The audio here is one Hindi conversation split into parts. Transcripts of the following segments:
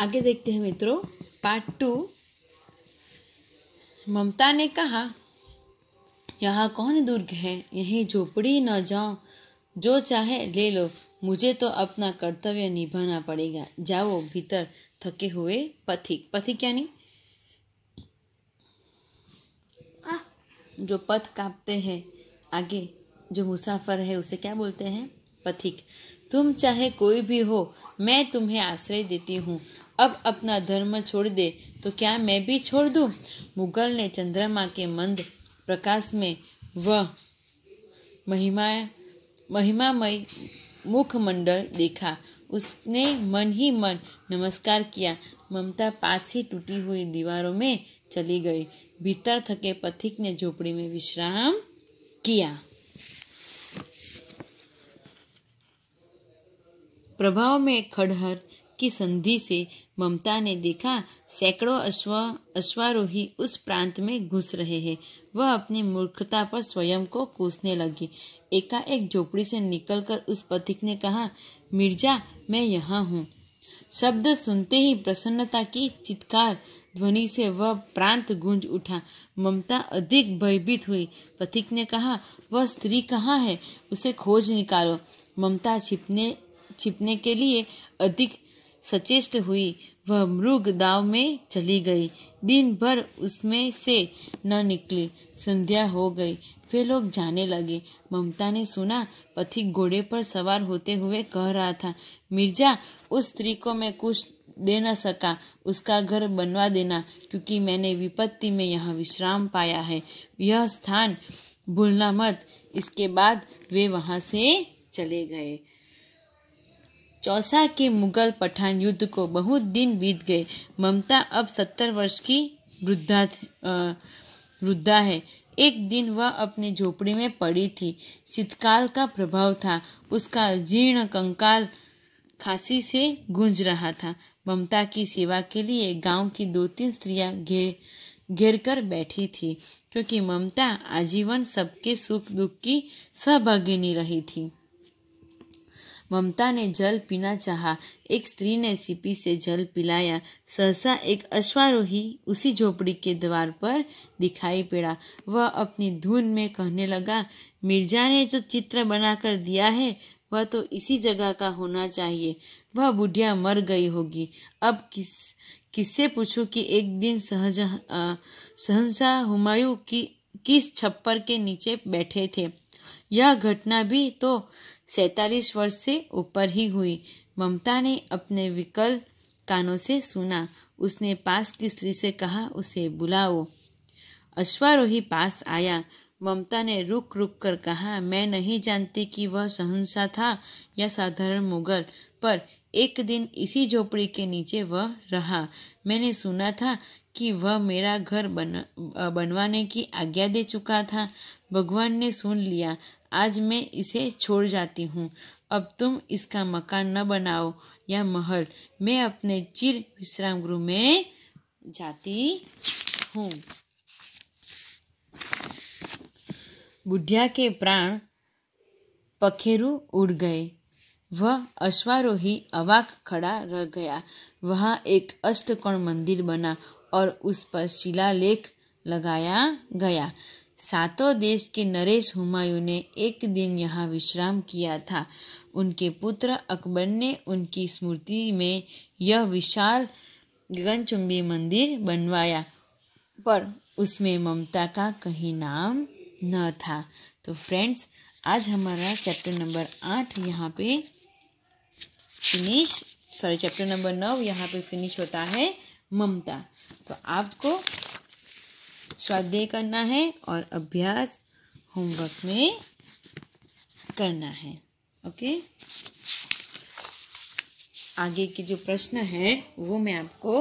आगे देखते हैं मित्रों पार्ट टू ममता ने कहा यहाँ कौन दुर्ग है यही झोपड़ी न जाओ जो चाहे ले लो मुझे तो अपना कर्तव्य निभाना पड़ेगा जाओ भीतर थके हुए पथिक पथिक यानी जो पथ कांपते हैं आगे जो मुसाफर है उसे क्या बोलते हैं पथिक तुम चाहे कोई भी हो मैं तुम्हें आश्रय देती हूँ अब अपना धर्म छोड़ दे तो क्या मैं भी छोड़ दूँ मुगल ने चंद्रमा के मंद प्रकाश में वह महिमा महिमामय मुखमंडल देखा उसने मन ही मन नमस्कार किया ममता पास ही टूटी हुई दीवारों में चली गई भीतर थके पथिक ने झोपड़ी में विश्राम किया प्रभाव में खड़हर की संधि से ममता ने देखा सैकड़ों अश्व अश्वारोही उस प्रांत में घुस रहे हैं वह अपनी मूर्खता पर स्वयं को कोसने लगी एकाएक झोपड़ी से निकलकर उस पथिक ने कहा मिर्जा मैं यहाँ हूँ शब्द सुनते ही प्रसन्नता की चित्कार ध्वनि से वह प्रांत गूंज उठा ममता अधिक भयभीत हुई पथिक ने कहा वह स्त्री कहाँ है उसे खोज निकालो ममता छिपने छिपने के लिए अधिक सचेष्ट हुई वह मृग दाव में चली गई दिन भर उसमें से न निकली संध्या हो गई वे लोग जाने लगे ममता ने सुना पथिक घोड़े पर सवार होते हुए कह रहा था मिर्जा उस स्त्री को मैं कुछ दे न सका उसका घर बनवा देना क्योंकि मैंने विपत्ति में यह विश्राम पाया है यह स्थान भूलना मत इसके बाद वे वहाँ से चले गए चौसा के मुगल पठान युद्ध को बहुत दिन बीत गए ममता अब सत्तर वर्ष की वृद्धा वृद्धा है एक दिन वह अपने झोपड़ी में पड़ी थी शीतकाल का प्रभाव था उसका जीर्ण कंकाल खांसी से गूंज रहा था ममता की सेवा के लिए गांव की दो तीन स्त्रियां घेर घेर कर बैठी थी क्योंकि ममता आजीवन सबके सुख दुख की सहभागिनी रही थी ममता ने जल पीना चाहा एक स्त्री ने सीपी से जल पिलाया सहसा एक अश्वारोही उसी झोपड़ी के द्वार पर दिखाई पड़ा वह अपनी धुन में कहने लगा मिर्जा ने जो चित्र बनाकर दिया है वह तो इसी जगह का होना चाहिए वह बुढ़िया मर गई होगी अब किस किससे पूछूं कि एक दिन सहज सहसा हुमायूं की किस छप्पर के नीचे बैठे थे यह घटना भी तो सैतालीस वर्ष से ऊपर ही हुई ममता ने अपने विकल कानों से सुना उसने पास की स्त्री से कहा उसे बुलाओ अश्वारोही पास आया ममता ने रुक रुक कर कहा मैं नहीं जानती कि वह सहनसा था या साधारण मुगल पर एक दिन इसी झोपड़ी के नीचे वह रहा मैंने सुना था कि वह मेरा घर बन बनवाने की आज्ञा दे चुका था भगवान ने सुन लिया आज मैं इसे छोड़ जाती हूँ अब तुम इसका मकान न बनाओ या महल मैं अपने चिर विश्राम गृह में जाती हूँ बुढ़िया के प्राण पखेरु उड़ गए वह अश्वारोही अवाक खड़ा रह गया वहाँ एक अष्टकोण मंदिर बना और उस पर शिलालेख लगाया गया सातों देश के नरेश हुमायूं ने एक दिन यहाँ विश्राम किया था उनके पुत्र अकबर ने उनकी स्मृति में यह विशाल गगनचुंबी मंदिर बनवाया पर उसमें ममता का कहीं नाम न था तो फ्रेंड्स आज हमारा चैप्टर नंबर आठ यहाँ पे फिनिश सॉरी चैप्टर नंबर नौ यहाँ पे फिनिश होता है ममता तो आपको स्वाध्याय करना है और अभ्यास होमवर्क में करना है ओके आगे के जो प्रश्न है वो मैं आपको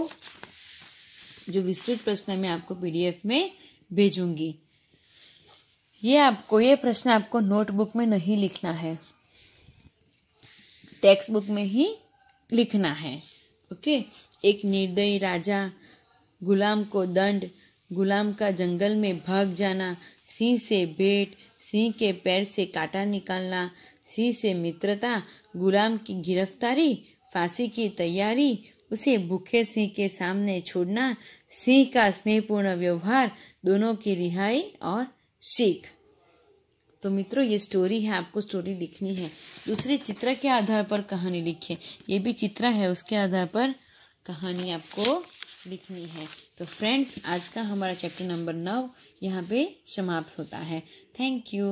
जो विस्तृत प्रश्न मैं आपको पीडीएफ में भेजूंगी ये आपको ये प्रश्न आपको नोटबुक में नहीं लिखना है टेक्स्ट बुक में ही लिखना है ओके एक निर्दयी राजा गुलाम को दंड गुलाम का जंगल में भाग जाना सिंह से भेंट सिंह के पैर से काटा निकालना सिंह से मित्रता गुलाम की गिरफ्तारी फांसी की तैयारी उसे भूखे सिंह के सामने छोड़ना सिंह का स्नेहपूर्ण व्यवहार दोनों की रिहाई और सीख तो मित्रों ये स्टोरी है आपको स्टोरी लिखनी है दूसरे चित्र के आधार पर कहानी लिखिए ये भी चित्र है उसके आधार पर कहानी आपको लिखनी है तो फ्रेंड्स आज का हमारा चैप्टर नंबर नौ यहाँ पे समाप्त होता है थैंक यू